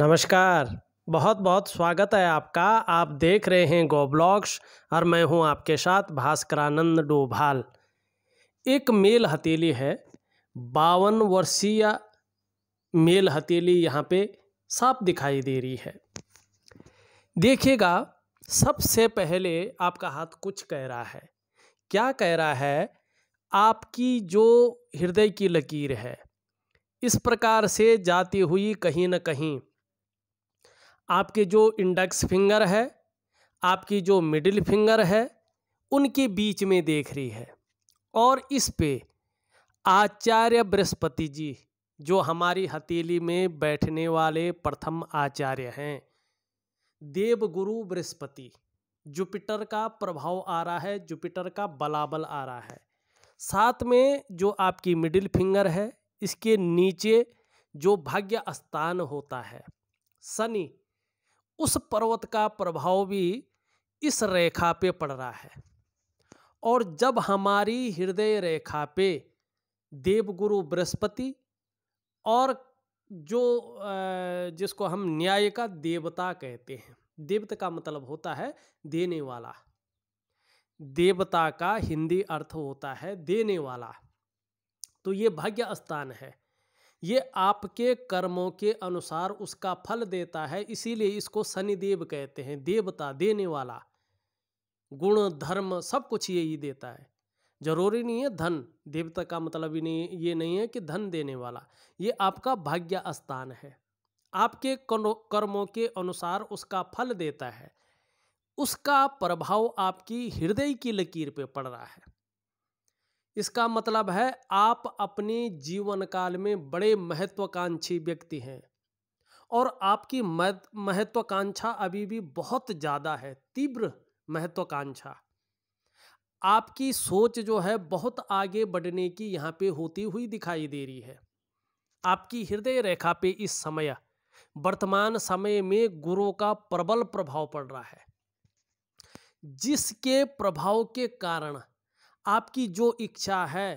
नमस्कार बहुत बहुत स्वागत है आपका आप देख रहे हैं गो ब्लॉग्स और मैं हूं आपके साथ भास्करानंद डोभाल एक मेल हथेली है बावन वर्षीय मेल हथेली यहां पे साफ दिखाई दे रही है देखिएगा सबसे पहले आपका हाथ कुछ कह रहा है क्या कह रहा है आपकी जो हृदय की लकीर है इस प्रकार से जाती हुई कहीं ना कहीं आपके जो इंडेक्स फिंगर है आपकी जो मिडिल फिंगर है उनके बीच में देख रही है और इस पे आचार्य बृहस्पति जी जो हमारी हथेली में बैठने वाले प्रथम आचार्य हैं देवगुरु बृहस्पति जुपिटर का प्रभाव आ रहा है जुपिटर का बलाबल आ रहा है साथ में जो आपकी मिडिल फिंगर है इसके नीचे जो भाग्य स्थान होता है शनि उस पर्वत का प्रभाव भी इस रेखा पे पड़ रहा है और जब हमारी हृदय रेखा पे देवगुरु बृहस्पति और जो जिसको हम न्याय का देवता कहते हैं देवता का मतलब होता है देने वाला देवता का हिंदी अर्थ होता है देने वाला तो ये भाग्य स्थान है ये आपके कर्मों के अनुसार उसका फल देता है इसीलिए इसको शनिदेव कहते हैं देवता देने वाला गुण धर्म सब कुछ यही देता है जरूरी नहीं है धन देवता का मतलब ही नहीं ये नहीं है कि धन देने वाला ये आपका भाग्य स्थान है आपके कर्मों के अनुसार उसका फल देता है उसका प्रभाव आपकी हृदय की लकीर पे पड़ रहा है इसका मतलब है आप अपने जीवन काल में बड़े महत्वाकांक्षी व्यक्ति हैं और आपकी महत्वाकांक्षा अभी भी बहुत ज़्यादा है तीव्र महत्वाकांक्षा आपकी सोच जो है बहुत आगे बढ़ने की यहाँ पे होती हुई दिखाई दे रही है आपकी हृदय रेखा पे इस समय वर्तमान समय में गुरु का प्रबल प्रभाव पड़ रहा है जिसके प्रभाव के कारण आपकी जो इच्छा है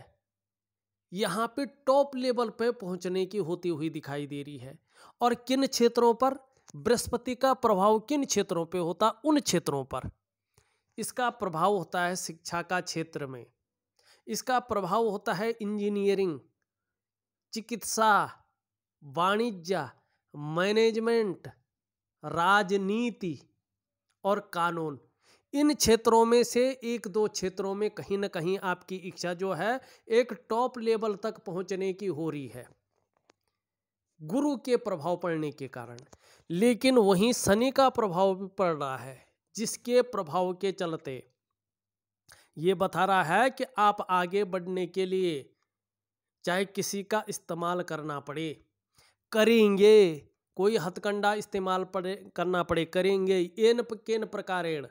यहाँ पे टॉप लेवल पे पहुँचने की होती हुई दिखाई दे रही है और किन क्षेत्रों पर बृहस्पति का प्रभाव किन क्षेत्रों पे होता उन क्षेत्रों पर इसका प्रभाव होता है शिक्षा का क्षेत्र में इसका प्रभाव होता है इंजीनियरिंग चिकित्सा वाणिज्य मैनेजमेंट राजनीति और कानून इन क्षेत्रों में से एक दो क्षेत्रों में कहीं ना कहीं आपकी इच्छा जो है एक टॉप लेवल तक पहुंचने की हो रही है गुरु के प्रभाव पड़ने के कारण लेकिन वहीं शनि का प्रभाव भी पड़ रहा है जिसके प्रभाव के चलते ये बता रहा है कि आप आगे बढ़ने के लिए चाहे किसी का इस्तेमाल करना पड़े करेंगे कोई हथकंडा इस्तेमाल पड़े करना पड़े करेंगे एन केन प्रकारेण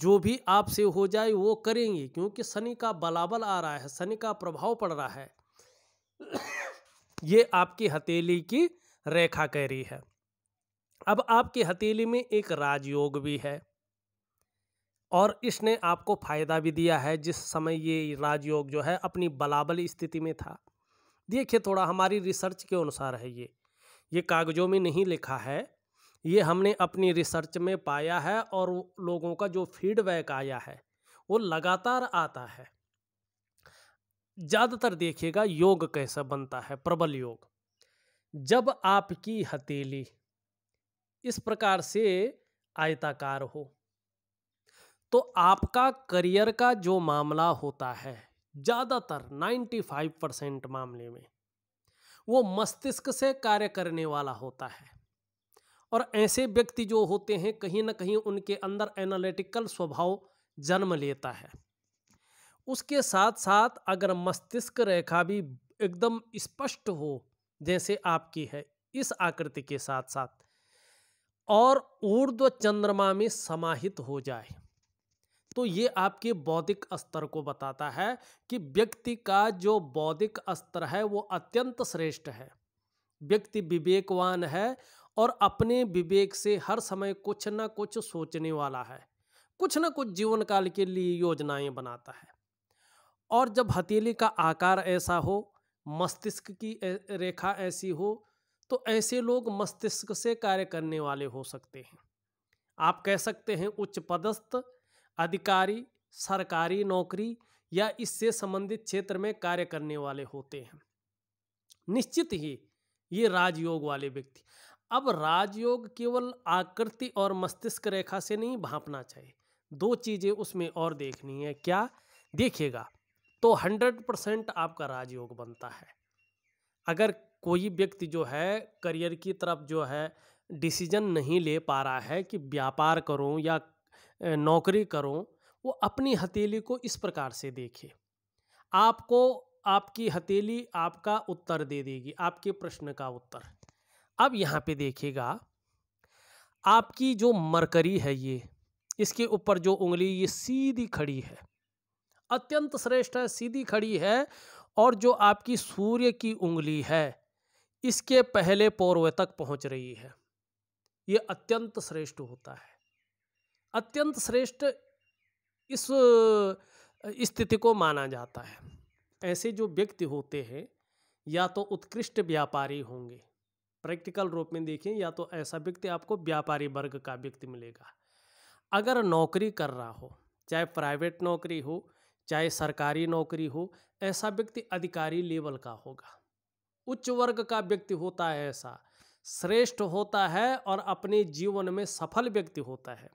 जो भी आपसे हो जाए वो करेंगे क्योंकि शनि का बलाबल आ रहा है शनि का प्रभाव पड़ रहा है ये आपकी हथेली की रेखा कह रही है अब आपकी हथेली में एक राजयोग भी है और इसने आपको फायदा भी दिया है जिस समय ये राजयोग जो है अपनी बलाबल स्थिति में था देखिए थोड़ा हमारी रिसर्च के अनुसार है ये ये कागजों में नहीं लिखा है ये हमने अपनी रिसर्च में पाया है और लोगों का जो फीडबैक आया है वो लगातार आता है ज़्यादातर देखिएगा योग कैसा बनता है प्रबल योग जब आपकी हथेली इस प्रकार से आयताकार हो तो आपका करियर का जो मामला होता है ज़्यादातर 95 परसेंट मामले में वो मस्तिष्क से कार्य करने वाला होता है और ऐसे व्यक्ति जो होते हैं कहीं ना कहीं उनके अंदर एनालिटिकल स्वभाव जन्म लेता है उसके साथ साथ अगर मस्तिष्क रेखा भी एकदम स्पष्ट हो जैसे आपकी है इस आकृति के साथ साथ और ऊर्ध्व चंद्रमा में समाहित हो जाए तो ये आपके बौद्धिक स्तर को बताता है कि व्यक्ति का जो बौद्धिक स्तर है वो अत्यंत श्रेष्ठ है व्यक्ति विवेकवान है और अपने विवेक से हर समय कुछ ना कुछ सोचने वाला है कुछ ना कुछ जीवन काल के लिए योजनाएं बनाता है और जब हथेली का आकार ऐसा हो मस्तिष्क की रेखा ऐसी हो तो ऐसे लोग मस्तिष्क से कार्य करने वाले हो सकते हैं आप कह सकते हैं उच्च पदस्थ अधिकारी सरकारी नौकरी या इससे संबंधित क्षेत्र में कार्य करने वाले होते हैं निश्चित ही ये राजयोग वाले व्यक्ति अब राजयोग केवल आकृति और मस्तिष्क रेखा से नहीं भापना चाहिए दो चीज़ें उसमें और देखनी है क्या देखिएगा तो हंड्रेड परसेंट आपका राजयोग बनता है अगर कोई व्यक्ति जो है करियर की तरफ जो है डिसीजन नहीं ले पा रहा है कि व्यापार करूं या नौकरी करूं वो अपनी हथेली को इस प्रकार से देखे आपको आपकी हथेली आपका उत्तर दे देगी आपके प्रश्न का उत्तर अब यहाँ पे देखिएगा आपकी जो मरकरी है ये इसके ऊपर जो उंगली ये सीधी खड़ी है अत्यंत श्रेष्ठ है सीधी खड़ी है और जो आपकी सूर्य की उंगली है इसके पहले पौर्व तक पहुंच रही है ये अत्यंत श्रेष्ठ होता है अत्यंत श्रेष्ठ इस स्थिति को माना जाता है ऐसे जो व्यक्ति होते हैं या तो उत्कृष्ट व्यापारी होंगे प्रैक्टिकल रूप में देखें या तो ऐसा व्यक्ति आपको व्यापारी वर्ग का व्यक्ति मिलेगा अगर नौकरी कर रहा हो चाहे प्राइवेट नौकरी हो चाहे सरकारी नौकरी हो ऐसा व्यक्ति अधिकारी लेवल का होगा उच्च वर्ग का व्यक्ति होता है ऐसा श्रेष्ठ होता है और अपने जीवन में सफल व्यक्ति होता है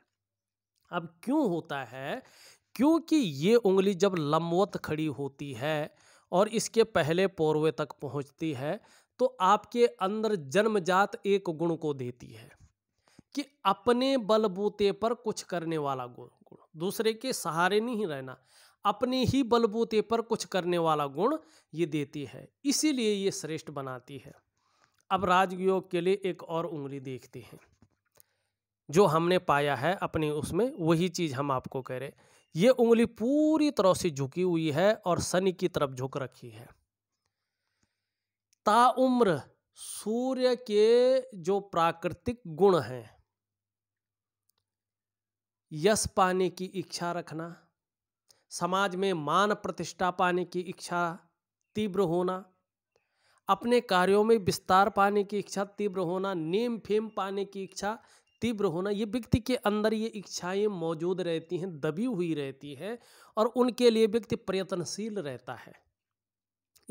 अब क्यों होता है क्योंकि ये उंगली जब लंबवत खड़ी होती है और इसके पहले पौर्वे तक पहुंचती है तो आपके अंदर जन्मजात एक गुण को देती है कि अपने बलबूते पर कुछ करने वाला गुण गुण दूसरे के सहारे नहीं रहना अपने ही बलबूते पर कुछ करने वाला गुण ये देती है इसीलिए ये श्रेष्ठ बनाती है अब राजयोग के लिए एक और उंगली देखते हैं जो हमने पाया है अपने उसमें वही चीज़ हम आपको कह रहे ये उंगली पूरी तरह से झुकी हुई है और शनि की तरफ झुक रखी है ताउम्र सूर्य के जो प्राकृतिक गुण हैं यश पाने की इच्छा रखना समाज में मान प्रतिष्ठा पाने की इच्छा तीव्र होना अपने कार्यों में विस्तार पाने की इच्छा तीव्र होना नेम फेम पाने की इच्छा तीव्र होना ये व्यक्ति के अंदर ये इच्छाएं मौजूद रहती हैं दबी हुई रहती है और उनके लिए व्यक्ति प्रयत्नशील रहता है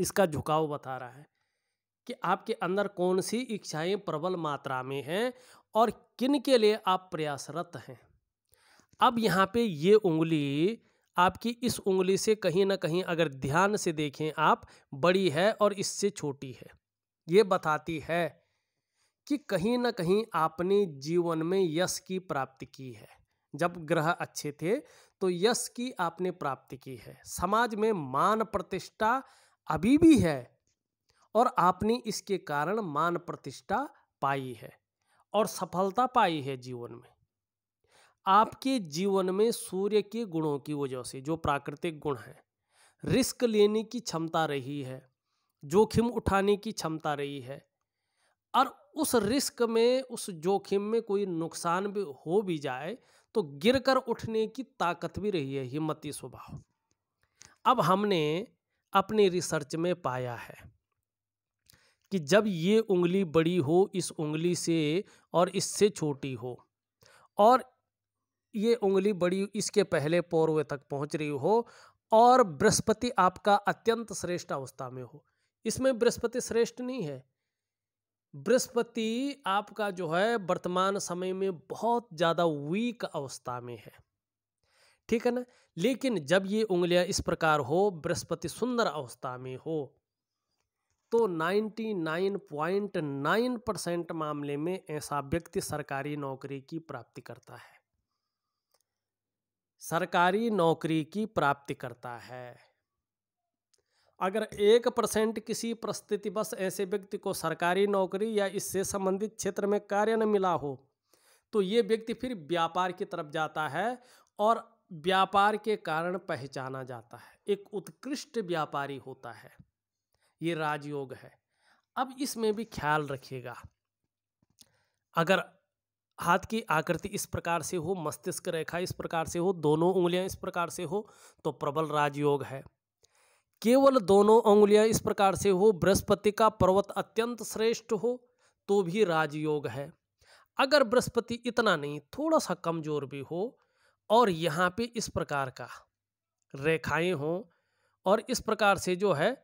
इसका झुकाव बता रहा है कि आपके अंदर कौन सी इच्छाएं प्रबल मात्रा में हैं और किन के लिए आप प्रयासरत हैं अब यहाँ पे ये उंगली आपकी इस उंगली से कहीं ना कहीं अगर ध्यान से देखें आप बड़ी है और इससे छोटी है ये बताती है कि कहीं ना कहीं आपने जीवन में यश की प्राप्ति की है जब ग्रह अच्छे थे तो यश की आपने प्राप्ति की है समाज में मान प्रतिष्ठा अभी भी है और आपने इसके कारण मान प्रतिष्ठा पाई है और सफलता पाई है जीवन में आपके जीवन में सूर्य के गुणों की वजह से जो प्राकृतिक गुण हैं रिस्क लेने की क्षमता रही है जोखिम उठाने की क्षमता रही है और उस रिस्क में उस जोखिम में कोई नुकसान भी हो भी जाए तो गिरकर उठने की ताकत भी रही है हिम्मती स्वभाव अब हमने अपने रिसर्च में पाया है कि जब ये उंगली बड़ी हो इस उंगली से और इससे छोटी हो और ये उंगली बड़ी इसके पहले पौरवे तक पहुंच रही हो और बृहस्पति आपका अत्यंत श्रेष्ठ अवस्था में हो इसमें बृहस्पति श्रेष्ठ नहीं है बृहस्पति आपका जो है वर्तमान समय में बहुत ज़्यादा वीक अवस्था में है ठीक है ना लेकिन जब ये उंगलियां इस प्रकार हो बृहस्पति सुंदर अवस्था में हो तो 99.9 परसेंट मामले में ऐसा व्यक्ति सरकारी नौकरी की प्राप्ति करता है सरकारी नौकरी की प्राप्ति करता है अगर एक परसेंट किसी बस ऐसे व्यक्ति को सरकारी नौकरी या इससे संबंधित क्षेत्र में कार्य न मिला हो तो ये व्यक्ति फिर व्यापार की तरफ जाता है और व्यापार के कारण पहचाना जाता है एक उत्कृष्ट व्यापारी होता है ये राजयोग है अब इसमें भी ख्याल रखिएगा अगर हाथ की आकृति इस प्रकार से हो मस्तिष्क रेखा इस प्रकार से हो दोनों उंगलियां इस प्रकार से हो तो प्रबल राजयोग है केवल दोनों उंगलियां इस प्रकार से हो बृहस्पति का पर्वत अत्यंत श्रेष्ठ हो तो भी राजयोग है अगर बृहस्पति इतना नहीं थोड़ा सा कमजोर भी हो और यहाँ पे इस प्रकार का रेखाएं हों और इस प्रकार से जो है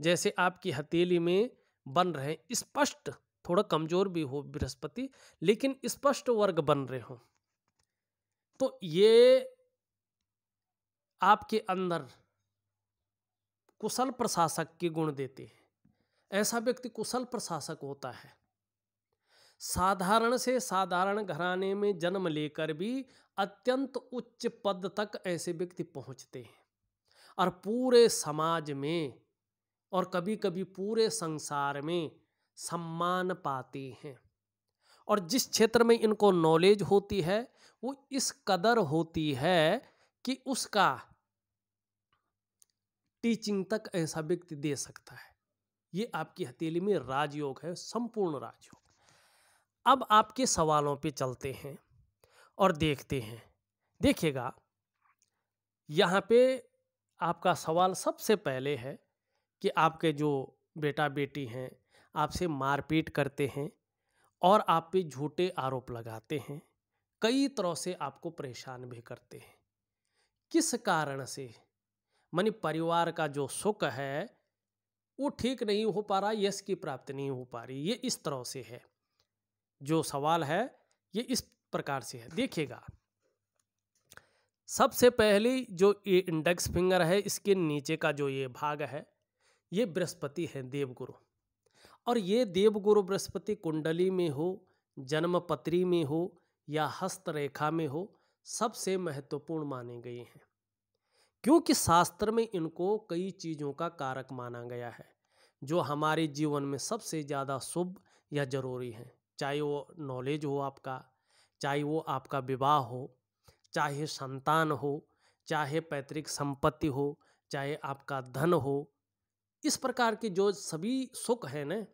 जैसे आपकी हथेली में बन रहे स्पष्ट थोड़ा कमजोर भी हो बृहस्पति लेकिन स्पष्ट वर्ग बन रहे हो तो ये आपके अंदर कुशल प्रशासक के गुण देते हैं ऐसा व्यक्ति कुशल प्रशासक होता है साधारण से साधारण घराने में जन्म लेकर भी अत्यंत उच्च पद तक ऐसे व्यक्ति पहुंचते हैं और पूरे समाज में और कभी कभी पूरे संसार में सम्मान पाते हैं और जिस क्षेत्र में इनको नॉलेज होती है वो इस कदर होती है कि उसका टीचिंग तक ऐसा व्यक्ति दे सकता है ये आपकी हथेली में राजयोग है संपूर्ण राजयोग अब आपके सवालों पे चलते हैं और देखते हैं देखिएगा यहाँ पे आपका सवाल सबसे पहले है कि आपके जो बेटा बेटी हैं आपसे मारपीट करते हैं और आप पे झूठे आरोप लगाते हैं कई तरह से आपको परेशान भी करते हैं किस कारण से मानी परिवार का जो सुख है वो ठीक नहीं हो पा रहा यश की प्राप्ति नहीं हो पा रही ये इस तरह से है जो सवाल है ये इस प्रकार से है देखिएगा सबसे पहले जो ये इंडेक्स फिंगर है इसके नीचे का जो ये भाग है ये बृहस्पति हैं देवगुरु और ये देवगुरु बृहस्पति कुंडली में हो जन्मपत्री में हो या हस्तरेखा में हो सबसे महत्वपूर्ण माने गए हैं क्योंकि शास्त्र में इनको कई चीज़ों का कारक माना गया है जो हमारे जीवन में सबसे ज़्यादा शुभ या ज़रूरी है चाहे वो नॉलेज हो आपका चाहे वो आपका विवाह हो चाहे संतान हो चाहे पैतृक संपत्ति हो चाहे आपका धन हो इस प्रकार के जो सभी सुख हैं ना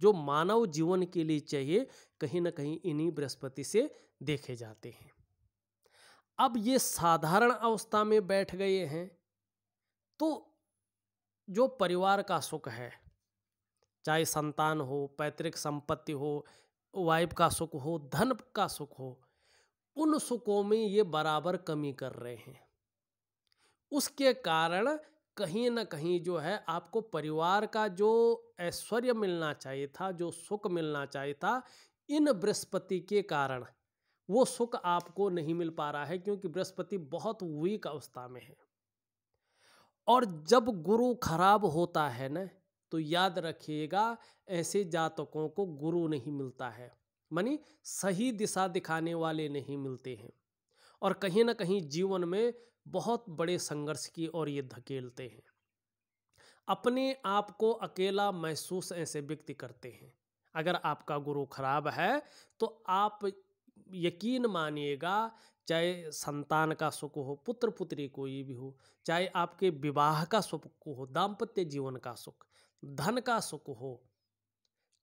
जो मानव जीवन के लिए चाहिए कहीं ना कहीं इन्हीं बृहस्पति से देखे जाते हैं अब ये साधारण अवस्था में बैठ गए हैं तो जो परिवार का सुख है चाहे संतान हो पैतृक संपत्ति हो वाइफ का सुख हो धन का सुख हो उन सुखों में ये बराबर कमी कर रहे हैं उसके कारण कहीं ना कहीं जो है आपको परिवार का जो ऐश्वर्य मिलना चाहिए था जो सुख मिलना चाहिए था इन बृहस्पति के कारण वो सुख आपको नहीं मिल पा रहा है क्योंकि बृहस्पति बहुत वीक अवस्था में है और जब गुरु खराब होता है ना तो याद रखिएगा ऐसे जातकों को गुरु नहीं मिलता है मनी सही दिशा दिखाने वाले नहीं मिलते हैं और कहीं ना कहीं जीवन में बहुत बड़े संघर्ष की ओर ये धकेलते हैं अपने आप को अकेला महसूस ऐसे व्यक्ति करते हैं अगर आपका गुरु खराब है तो आप यकीन मानिएगा चाहे संतान का सुख हो पुत्र पुत्री कोई भी हो चाहे आपके विवाह का सुख हो दाम्पत्य जीवन का सुख धन का सुख हो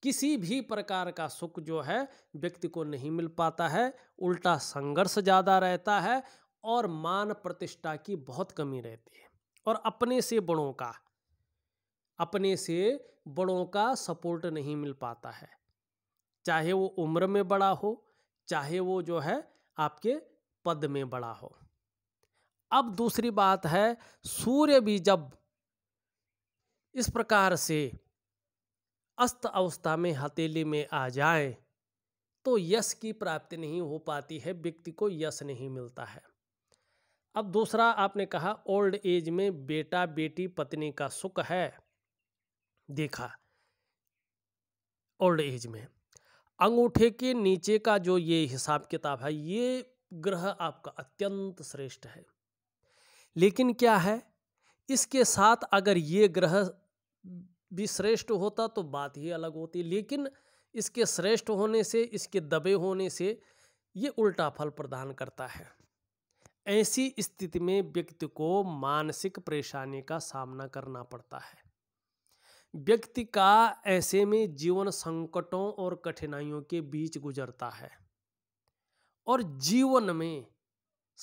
किसी भी प्रकार का सुख जो है व्यक्ति को नहीं मिल पाता है उल्टा संघर्ष ज़्यादा रहता है और मान प्रतिष्ठा की बहुत कमी रहती है और अपने से बड़ों का अपने से बड़ों का सपोर्ट नहीं मिल पाता है चाहे वो उम्र में बड़ा हो चाहे वो जो है आपके पद में बड़ा हो अब दूसरी बात है सूर्य भी जब इस प्रकार से अस्त अवस्था में हथेली में आ जाए तो यश की प्राप्ति नहीं हो पाती है व्यक्ति को यश नहीं मिलता है अब दूसरा आपने कहा ओल्ड एज में बेटा बेटी पत्नी का सुख है देखा ओल्ड एज में अंगूठे के नीचे का जो ये हिसाब किताब है ये ग्रह आपका अत्यंत श्रेष्ठ है लेकिन क्या है इसके साथ अगर ये ग्रह भी श्रेष्ठ होता तो बात ही अलग होती लेकिन इसके श्रेष्ठ होने से इसके दबे होने से ये उल्टा फल प्रदान करता है ऐसी स्थिति में व्यक्ति को मानसिक परेशानी का सामना करना पड़ता है व्यक्ति का ऐसे में जीवन संकटों और कठिनाइयों के बीच गुजरता है और जीवन में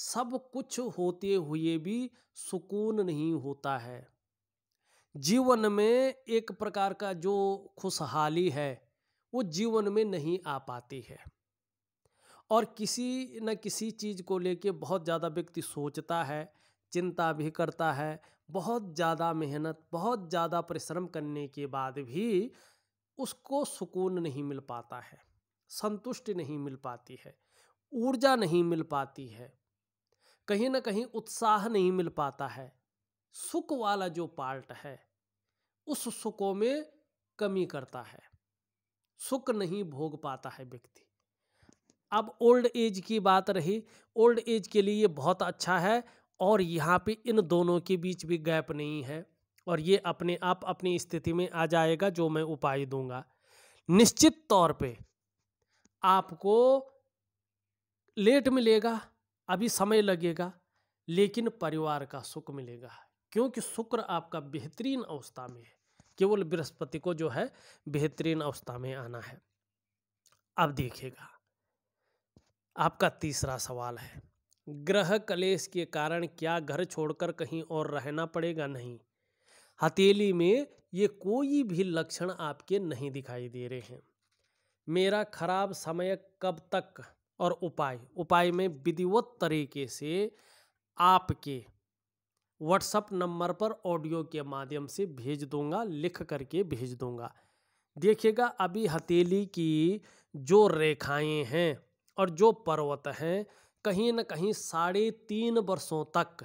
सब कुछ होते हुए भी सुकून नहीं होता है जीवन में एक प्रकार का जो खुशहाली है वो जीवन में नहीं आ पाती है और किसी न किसी चीज़ को लेके बहुत ज़्यादा व्यक्ति सोचता है चिंता भी करता है बहुत ज़्यादा मेहनत बहुत ज़्यादा परिश्रम करने के बाद भी उसको सुकून नहीं मिल पाता है संतुष्टि नहीं मिल पाती है ऊर्जा नहीं मिल पाती है कहीं ना कहीं उत्साह नहीं मिल पाता है सुख वाला जो पार्ट है उस सुखों में कमी करता है सुख नहीं भोग पाता है व्यक्ति अब ओल्ड एज की बात रही ओल्ड एज के लिए बहुत अच्छा है और यहाँ पे इन दोनों के बीच भी गैप नहीं है और ये अपने आप अपनी स्थिति में आ जाएगा जो मैं उपाय दूंगा निश्चित तौर पे आपको लेट मिलेगा अभी समय लगेगा लेकिन परिवार का सुख मिलेगा क्योंकि शुक्र आपका बेहतरीन अवस्था में है केवल बृहस्पति को जो है बेहतरीन अवस्था में आना है अब देखेगा आपका तीसरा सवाल है ग्रह कलेश के कारण क्या घर छोड़कर कहीं और रहना पड़ेगा नहीं हथेली में ये कोई भी लक्षण आपके नहीं दिखाई दे रहे हैं मेरा खराब समय कब तक और उपाय उपाय में विधिवत तरीके से आपके व्हाट्सअप नंबर पर ऑडियो के माध्यम से भेज दूंगा लिख करके भेज दूंगा देखिएगा अभी हथेली की जो रेखाएं हैं और जो पर्वत हैं कहीं न कहीं साढ़े तीन वर्षों तक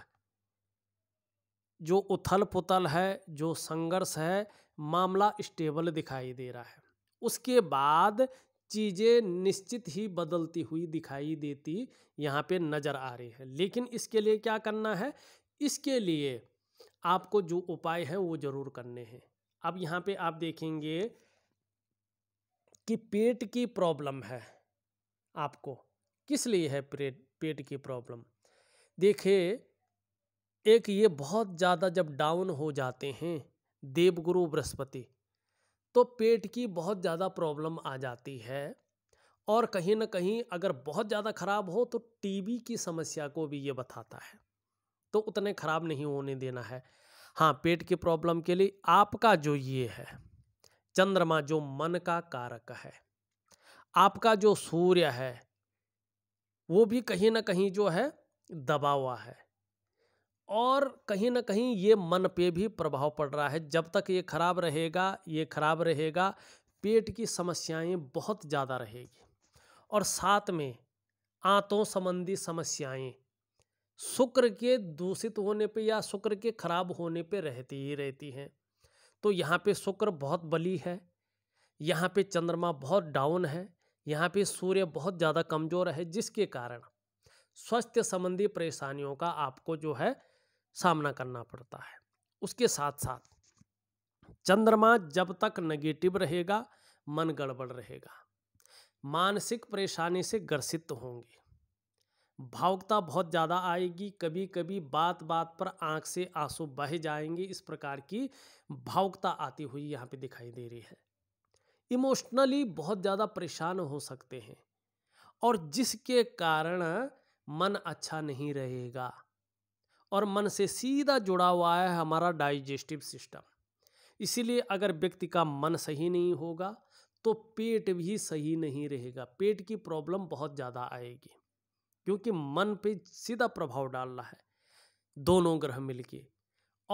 जो उथल पुथल है जो संघर्ष है मामला स्टेबल दिखाई दे रहा है उसके बाद चीज़ें निश्चित ही बदलती हुई दिखाई देती यहाँ पे नज़र आ रही है लेकिन इसके लिए क्या करना है इसके लिए आपको जो उपाय हैं वो ज़रूर करने हैं अब यहाँ पे आप देखेंगे कि पेट की प्रॉब्लम है आपको किस लिए है पेट पेट की प्रॉब्लम देखिए एक ये बहुत ज़्यादा जब डाउन हो जाते हैं देवगुरु बृहस्पति तो पेट की बहुत ज़्यादा प्रॉब्लम आ जाती है और कहीं ना कहीं अगर बहुत ज़्यादा ख़राब हो तो टीबी की समस्या को भी ये बताता है तो उतने ख़राब नहीं होने देना है हाँ पेट की प्रॉब्लम के लिए आपका जो ये है चंद्रमा जो मन का कारक है आपका जो सूर्य है वो भी कहीं ना कहीं जो है दबा हुआ है और कहीं ना कहीं ये मन पे भी प्रभाव पड़ रहा है जब तक ये खराब रहेगा ये खराब रहेगा पेट की समस्याएं बहुत ज़्यादा रहेगी और साथ में आंतों संबंधी समस्याएं शुक्र के दूषित होने पे या शुक्र के खराब होने पे रहती ही रहती हैं तो यहाँ पे शुक्र बहुत बली है यहाँ पे चंद्रमा बहुत डाउन है यहाँ पे सूर्य बहुत ज़्यादा कमज़ोर है जिसके कारण स्वास्थ्य संबंधी परेशानियों का आपको जो है सामना करना पड़ता है उसके साथ साथ चंद्रमा जब तक नेगेटिव रहेगा मन गड़बड़ रहेगा मानसिक परेशानी से ग्रसित होंगे भावुकता बहुत ज़्यादा आएगी कभी कभी बात बात पर आंख से आंसू बह जाएंगे इस प्रकार की भावुकता आती हुई यहाँ पे दिखाई दे रही है इमोशनली बहुत ज़्यादा परेशान हो सकते हैं और जिसके कारण मन अच्छा नहीं रहेगा और मन से सीधा जुड़ा हुआ है हमारा डाइजेस्टिव सिस्टम इसीलिए अगर व्यक्ति का मन सही नहीं होगा तो पेट भी सही नहीं रहेगा पेट की प्रॉब्लम बहुत ज़्यादा आएगी क्योंकि मन पे सीधा प्रभाव डाल रहा है दोनों ग्रह मिलके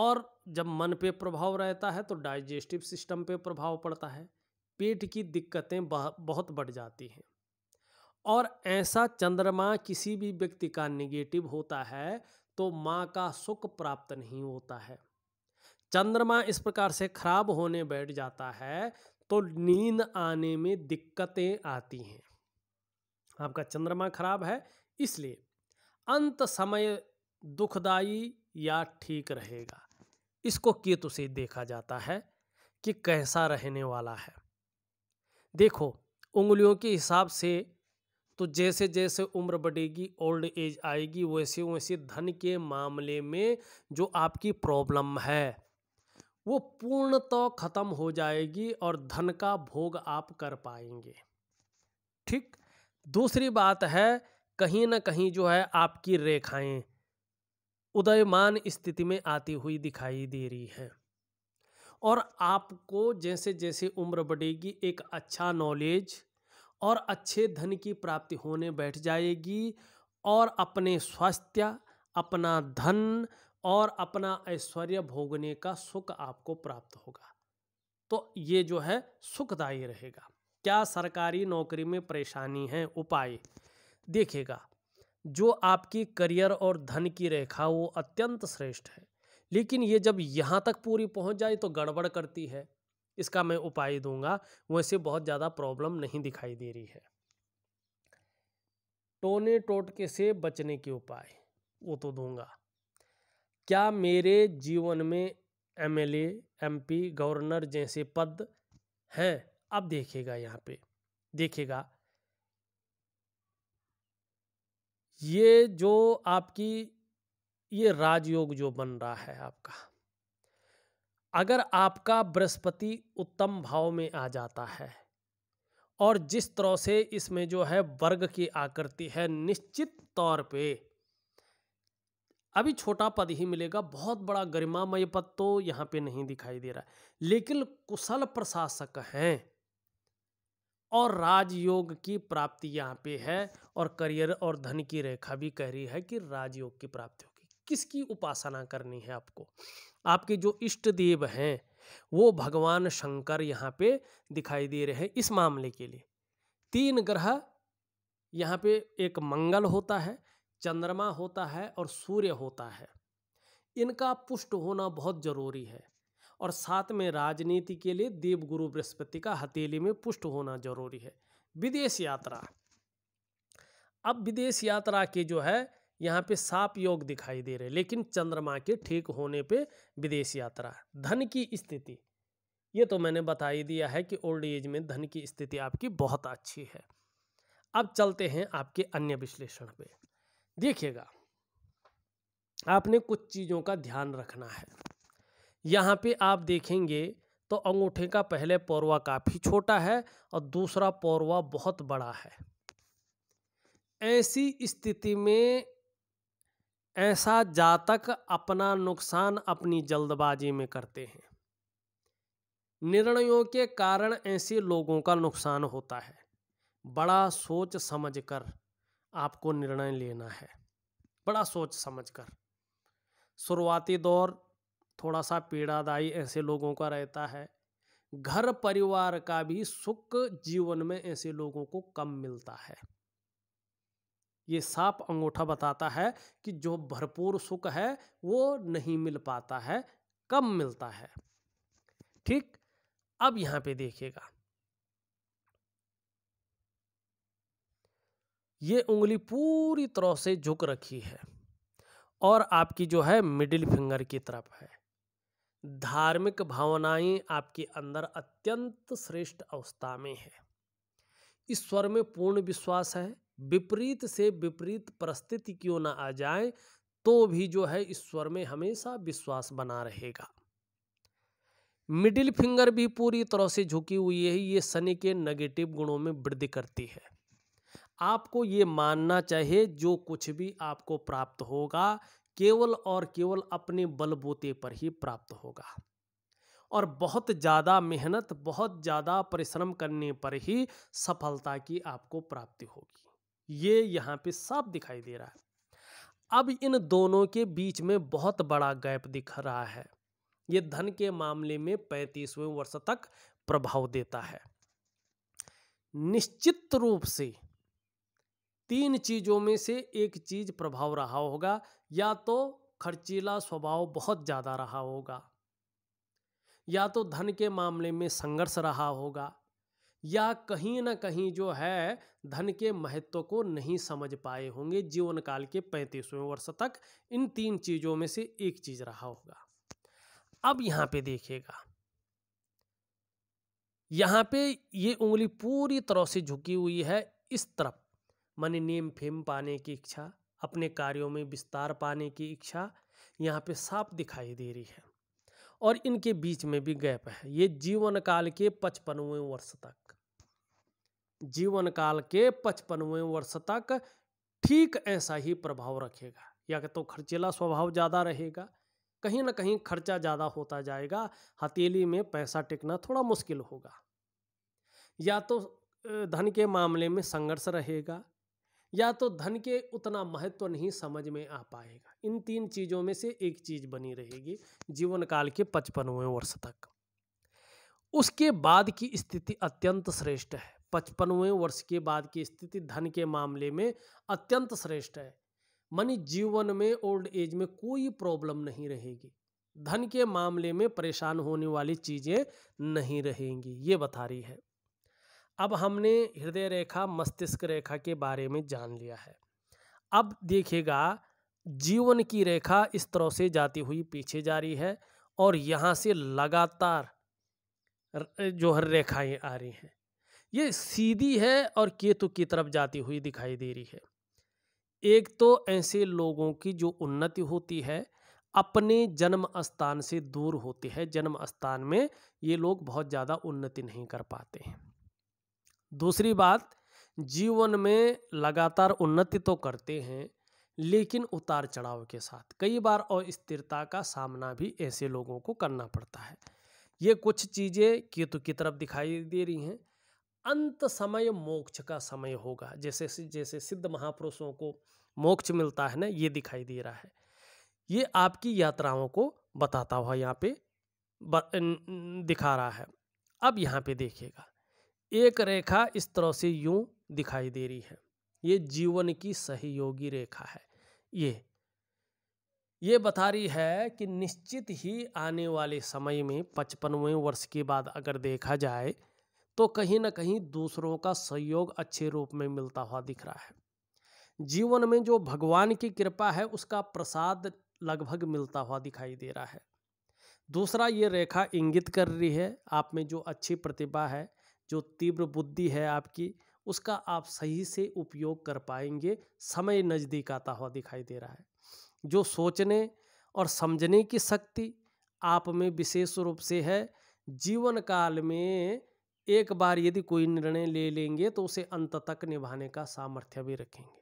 और जब मन पे प्रभाव रहता है तो डाइजेस्टिव सिस्टम पे प्रभाव पड़ता है पेट की दिक्कतें बहुत बढ़ जाती हैं और ऐसा चंद्रमा किसी भी व्यक्ति का निगेटिव होता है तो माँ का सुख प्राप्त नहीं होता है चंद्रमा इस प्रकार से खराब होने बैठ जाता है तो नींद आने में दिक्कतें आती हैं आपका चंद्रमा खराब है इसलिए अंत समय दुखदाई या ठीक रहेगा इसको केतु से देखा जाता है कि कैसा रहने वाला है देखो उंगलियों के हिसाब से तो जैसे जैसे उम्र बढ़ेगी ओल्ड एज आएगी वैसे वैसे धन के मामले में जो आपकी प्रॉब्लम है वो पूर्णतः तो खत्म हो जाएगी और धन का भोग आप कर पाएंगे ठीक दूसरी बात है कहीं ना कहीं जो है आपकी रेखाएं उदयमान स्थिति में आती हुई दिखाई दे रही हैं और आपको जैसे जैसे उम्र बढ़ेगी एक अच्छा नॉलेज और अच्छे धन की प्राप्ति होने बैठ जाएगी और अपने स्वास्थ्य अपना धन और अपना ऐश्वर्य भोगने का सुख आपको प्राप्त होगा तो ये जो है सुखदायी रहेगा क्या सरकारी नौकरी में परेशानी है उपाय देखेगा जो आपकी करियर और धन की रेखा वो अत्यंत श्रेष्ठ है लेकिन ये जब यहाँ तक पूरी पहुँच जाए तो गड़बड़ करती है इसका मैं उपाय दूंगा वैसे बहुत ज़्यादा प्रॉब्लम नहीं दिखाई दे रही है टोने टोटके से बचने के उपाय वो तो दूंगा क्या मेरे जीवन में एमएलए एमपी गवर्नर जैसे पद हैं अब देखेगा यहाँ पे देखेगा ये जो आपकी ये राजयोग जो बन रहा है आपका अगर आपका बृहस्पति उत्तम भाव में आ जाता है और जिस तरह से इसमें जो है वर्ग की आकृति है निश्चित तौर पे अभी छोटा पद ही मिलेगा बहुत बड़ा गरिमामय पद तो यहाँ पे नहीं दिखाई दे रहा लेकिन कुशल प्रशासक हैं और राजयोग की प्राप्ति यहाँ पे है और करियर और धन की रेखा भी कह रही है कि राजयोग की प्राप्ति किसकी उपासना करनी है आपको आपके जो इष्ट देव हैं वो भगवान शंकर यहाँ पे दिखाई दे रहे हैं इस मामले के लिए तीन ग्रह यहाँ पे एक मंगल होता है चंद्रमा होता है और सूर्य होता है इनका पुष्ट होना बहुत जरूरी है और साथ में राजनीति के लिए देवगुरु बृहस्पति का हथेली में पुष्ट होना जरूरी है विदेश यात्रा अब विदेश यात्रा के जो है यहाँ पे साप योग दिखाई दे रहे लेकिन चंद्रमा के ठीक होने पे विदेश यात्रा धन की स्थिति ये तो मैंने बता ही दिया है कि ओल्ड एज में धन की स्थिति आपकी बहुत अच्छी है अब चलते हैं आपके अन्य विश्लेषण पे देखिएगा आपने कुछ चीज़ों का ध्यान रखना है यहाँ पे आप देखेंगे तो अंगूठे का पहले पौरवा काफ़ी छोटा है और दूसरा पौरवा बहुत बड़ा है ऐसी स्थिति में ऐसा जातक अपना नुकसान अपनी जल्दबाजी में करते हैं निर्णयों के कारण ऐसे लोगों का नुकसान होता है बड़ा सोच समझकर आपको निर्णय लेना है बड़ा सोच समझकर शुरुआती दौर थोड़ा सा पीड़ादायी ऐसे लोगों का रहता है घर परिवार का भी सुख जीवन में ऐसे लोगों को कम मिलता है ये साप अंगूठा बताता है कि जो भरपूर सुख है वो नहीं मिल पाता है कम मिलता है ठीक अब यहां पे देखिएगा ये उंगली पूरी तरह से झुक रखी है और आपकी जो है मिडिल फिंगर की तरफ है धार्मिक भावनाएं आपके अंदर अत्यंत श्रेष्ठ अवस्था में है ईश्वर में पूर्ण विश्वास है विपरीत से विपरीत परिस्थिति क्यों ना आ जाए तो भी जो है ईश्वर में हमेशा विश्वास बना रहेगा मिडिल फिंगर भी पूरी तरह से झुकी हुई है ये शनि के नेगेटिव गुणों में वृद्धि करती है आपको ये मानना चाहिए जो कुछ भी आपको प्राप्त होगा केवल और केवल अपने बलबूते पर ही प्राप्त होगा और बहुत ज़्यादा मेहनत बहुत ज़्यादा परिश्रम करने पर ही सफलता की आपको प्राप्ति होगी ये यहाँ पे साफ दिखाई दे रहा है अब इन दोनों के बीच में बहुत बड़ा गैप दिख रहा है ये धन के मामले में पैंतीसवें वर्ष तक प्रभाव देता है निश्चित रूप से तीन चीजों में से एक चीज प्रभाव रहा होगा या तो खर्चीला स्वभाव बहुत ज्यादा रहा होगा या तो धन के मामले में संघर्ष रहा होगा या कहीं ना कहीं जो है धन के महत्व को नहीं समझ पाए होंगे जीवन काल के पैंतीसवें वर्ष तक इन तीन चीज़ों में से एक चीज़ रहा होगा अब यहाँ पे देखिएगा यहाँ पे ये उंगली पूरी तरह से झुकी हुई है इस तरफ मन नेम फेम पाने की इच्छा अपने कार्यों में विस्तार पाने की इच्छा यहाँ पे साफ दिखाई दे रही है और इनके बीच में भी गैप है ये जीवन काल के पचपनवें वर्ष तक जीवन काल के पचपनवें वर्ष तक ठीक ऐसा ही प्रभाव रखेगा या तो खर्चेला स्वभाव ज़्यादा रहेगा कहीं ना कहीं खर्चा ज़्यादा होता जाएगा हथेली में पैसा टिकना थोड़ा मुश्किल होगा या तो धन के मामले में संघर्ष रहेगा या तो धन के उतना महत्व तो नहीं समझ में आ पाएगा इन तीन चीज़ों में से एक चीज़ बनी रहेगी जीवन काल के पचपनवें वर्ष तक उसके बाद की स्थिति अत्यंत श्रेष्ठ है पचपनवें वर्ष के बाद की स्थिति धन के मामले में अत्यंत श्रेष्ठ है मनी जीवन में ओल्ड एज में कोई प्रॉब्लम नहीं रहेगी धन के मामले में परेशान होने वाली चीज़ें नहीं रहेंगी ये बता रही है अब हमने हृदय रेखा मस्तिष्क रेखा के बारे में जान लिया है अब देखेगा जीवन की रेखा इस तरह से जाती हुई पीछे जा रही है और यहाँ से लगातार जो हर रेखाएं आ रही हैं ये सीधी है और केतु तो की तरफ जाती हुई दिखाई दे रही है एक तो ऐसे लोगों की जो उन्नति होती है अपने जन्म स्थान से दूर होती है जन्म स्थान में ये लोग बहुत ज़्यादा उन्नति नहीं कर पाते हैं दूसरी बात जीवन में लगातार उन्नति तो करते हैं लेकिन उतार चढ़ाव के साथ कई बार अस्थिरता का सामना भी ऐसे लोगों को करना पड़ता है ये कुछ चीज़ें केतु तो की तरफ दिखाई दे रही हैं अंत समय मोक्ष का समय होगा जैसे जैसे सिद्ध महापुरुषों को मोक्ष मिलता है ना ये दिखाई दे रहा है ये आपकी यात्राओं को बताता हुआ यहाँ पे दिखा रहा है अब यहाँ पे देखिएगा एक रेखा इस तरह से यूं दिखाई दे रही है ये जीवन की सहयोगी रेखा है ये ये बता रही है कि निश्चित ही आने वाले समय में पचपनवें वर्ष के बाद अगर देखा जाए तो कहीं ना कहीं दूसरों का सहयोग अच्छे रूप में मिलता हुआ दिख रहा है जीवन में जो भगवान की कृपा है उसका प्रसाद लगभग मिलता हुआ दिखाई दे रहा है दूसरा ये रेखा इंगित कर रही है आप में जो अच्छी प्रतिभा है जो तीव्र बुद्धि है आपकी उसका आप सही से उपयोग कर पाएंगे समय नज़दीक आता हुआ दिखाई दे रहा है जो सोचने और समझने की शक्ति आप में विशेष रूप से है जीवन काल में एक बार यदि कोई निर्णय ले लेंगे तो उसे अंत तक निभाने का सामर्थ्य भी रखेंगे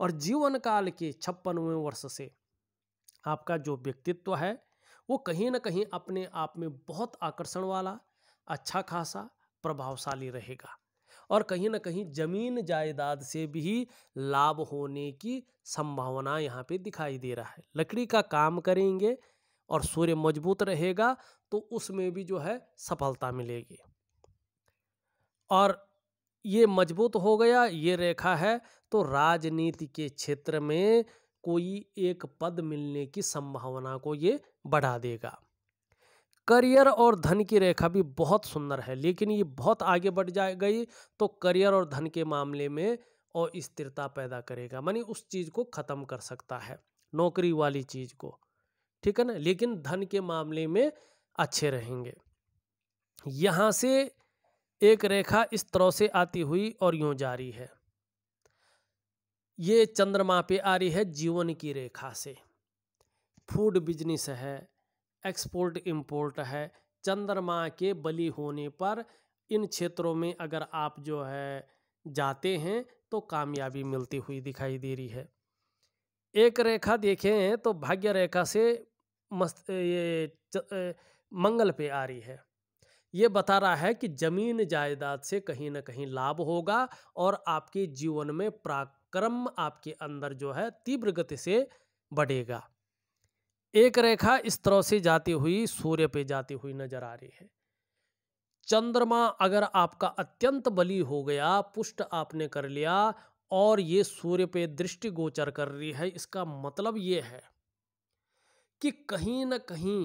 और जीवन काल के छप्पनवें वर्ष से आपका जो व्यक्तित्व है वो कहीं ना कहीं अपने आप में बहुत आकर्षण वाला अच्छा खासा प्रभावशाली रहेगा और कहीं ना कहीं जमीन जायदाद से भी लाभ होने की संभावना यहाँ पे दिखाई दे रहा है लकड़ी का काम करेंगे और सूर्य मजबूत रहेगा तो उसमें भी जो है सफलता मिलेगी और ये मजबूत हो गया ये रेखा है तो राजनीति के क्षेत्र में कोई एक पद मिलने की संभावना को ये बढ़ा देगा करियर और धन की रेखा भी बहुत सुंदर है लेकिन ये बहुत आगे बढ़ जा गई तो करियर और धन के मामले में और स्थिरता पैदा करेगा मानी उस चीज़ को ख़त्म कर सकता है नौकरी वाली चीज़ को ठीक है ना लेकिन धन के मामले में अच्छे रहेंगे यहाँ से एक रेखा इस तरह से आती हुई और यूँ जा रही है ये चंद्रमा पे आ रही है जीवन की रेखा से फूड बिजनेस है एक्सपोर्ट इंपोर्ट है चंद्रमा के बली होने पर इन क्षेत्रों में अगर आप जो है जाते हैं तो कामयाबी मिलती हुई दिखाई दे रही है एक रेखा देखें तो भाग्य रेखा से मस्त ये मंगल पे आ रही है ये बता रहा है कि जमीन जायदाद से कहीं ना कहीं लाभ होगा और आपके जीवन में पराक्रम आपके अंदर जो है तीव्र गति से बढ़ेगा एक रेखा इस तरह से जाती हुई सूर्य पे जाती हुई नजर आ रही है चंद्रमा अगर आपका अत्यंत बली हो गया पुष्ट आपने कर लिया और ये सूर्य पे दृष्टि गोचर कर रही है इसका मतलब ये है कि कहीं ना कहीं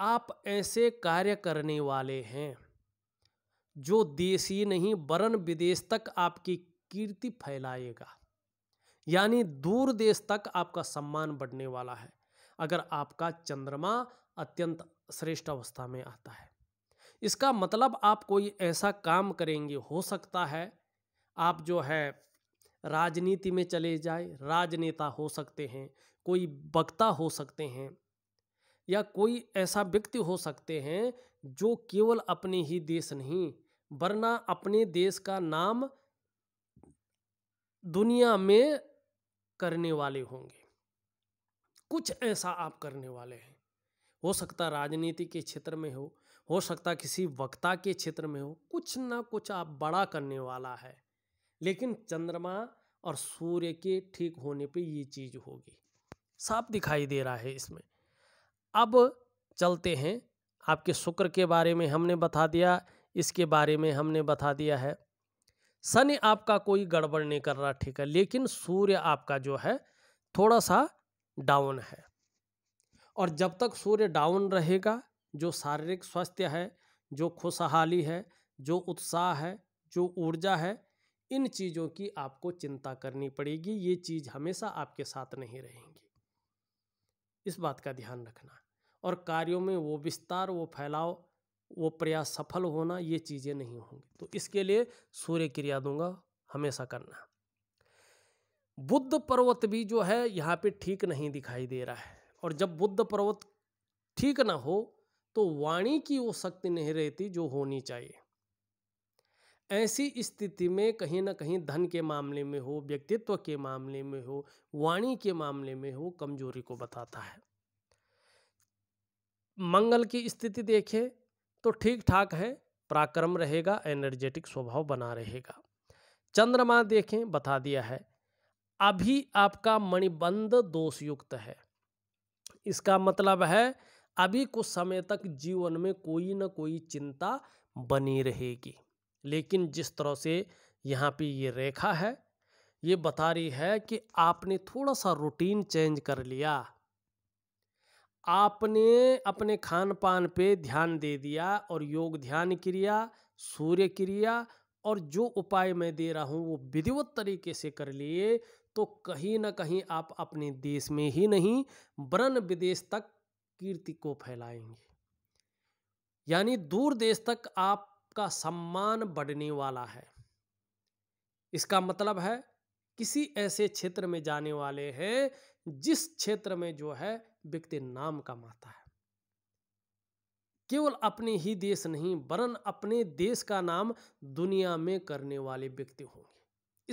आप ऐसे कार्य करने वाले हैं जो देश ही नहीं वरन विदेश तक आपकी कीर्ति फैलाएगा यानी दूर देश तक आपका सम्मान बढ़ने वाला है अगर आपका चंद्रमा अत्यंत श्रेष्ठ अवस्था में आता है इसका मतलब आप कोई ऐसा काम करेंगे हो सकता है आप जो है राजनीति में चले जाए राजनेता हो सकते हैं कोई वक्ता हो सकते हैं या कोई ऐसा व्यक्ति हो सकते हैं जो केवल अपने ही देश नहीं वरना अपने देश का नाम दुनिया में करने वाले होंगे कुछ ऐसा आप करने वाले हैं हो सकता राजनीति के क्षेत्र में हो हो सकता किसी वक्ता के क्षेत्र में हो कुछ ना कुछ आप बड़ा करने वाला है लेकिन चंद्रमा और सूर्य के ठीक होने पे ये चीज़ होगी साफ दिखाई दे रहा है इसमें अब चलते हैं आपके शुक्र के बारे में हमने बता दिया इसके बारे में हमने बता दिया है शनि आपका कोई गड़बड़ नहीं कर रहा ठीक है लेकिन सूर्य आपका जो है थोड़ा सा डाउन है और जब तक सूर्य डाउन रहेगा जो शारीरिक स्वास्थ्य है जो खुशहाली है जो उत्साह है जो ऊर्जा है इन चीज़ों की आपको चिंता करनी पड़ेगी ये चीज़ हमेशा आपके साथ नहीं रहेंगी इस बात का ध्यान रखना और कार्यों में वो विस्तार वो फैलाव वो प्रयास सफल होना ये चीज़ें नहीं होंगी तो इसके लिए सूर्य क्रिया दूंगा हमेशा करना बुद्ध पर्वत भी जो है यहाँ पे ठीक नहीं दिखाई दे रहा है और जब बुद्ध पर्वत ठीक ना हो तो वाणी की वो शक्ति नहीं रहती जो होनी चाहिए ऐसी स्थिति में कहीं ना कहीं धन के मामले में हो व्यक्तित्व के मामले में हो वाणी के मामले में हो कमजोरी को बताता है मंगल की स्थिति देखें तो ठीक ठाक है पराक्रम रहेगा एनर्जेटिक स्वभाव बना रहेगा चंद्रमा देखें बता दिया है अभी आपका मणिबंध दोषयुक्त है इसका मतलब है अभी कुछ समय तक जीवन में कोई ना कोई चिंता बनी रहेगी लेकिन जिस तरह से यहाँ पे ये रेखा है ये बता रही है कि आपने थोड़ा सा रूटीन चेंज कर लिया आपने अपने खान पान पे ध्यान दे दिया और योग ध्यान क्रिया सूर्य क्रिया और जो उपाय मैं दे रहा हूँ वो विधिवत तरीके से कर लिए तो कहीं ना कहीं आप अपने देश में ही नहीं ब्रन विदेश तक कीर्ति को फैलाएंगे यानी दूर देश तक आप आपका सम्मान बढ़ने वाला है इसका मतलब है किसी ऐसे क्षेत्र में जाने वाले हैं जिस क्षेत्र में जो है व्यक्ति नाम कमाता है केवल अपने ही देश नहीं वरन अपने देश का नाम दुनिया में करने वाले व्यक्ति होंगे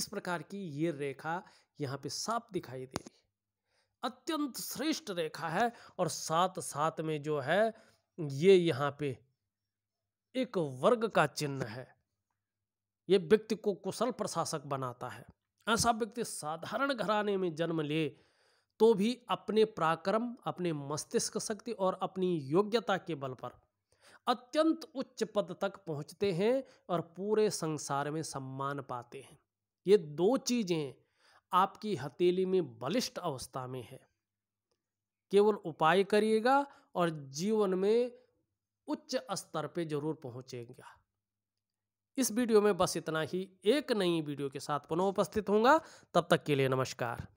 इस प्रकार की ये रेखा यहाँ पे साफ दिखाई दे रही अत्यंत श्रेष्ठ रेखा है और साथ साथ में जो है ये यहाँ पे एक वर्ग का चिन्ह है ये व्यक्ति को कुशल प्रशासक बनाता है ऐसा व्यक्ति साधारण घराने में जन्म ले तो भी अपने पराक्रम अपने मस्तिष्क शक्ति और अपनी योग्यता के बल पर अत्यंत उच्च पद तक पहुंचते हैं और पूरे संसार में सम्मान पाते हैं ये दो चीज़ें आपकी हथेली में बलिष्ठ अवस्था में है केवल उपाय करिएगा और जीवन में उच्च स्तर पे ज़रूर पहुंचेगा इस वीडियो में बस इतना ही एक नई वीडियो के साथ पुनः उपस्थित होऊंगा तब तक के लिए नमस्कार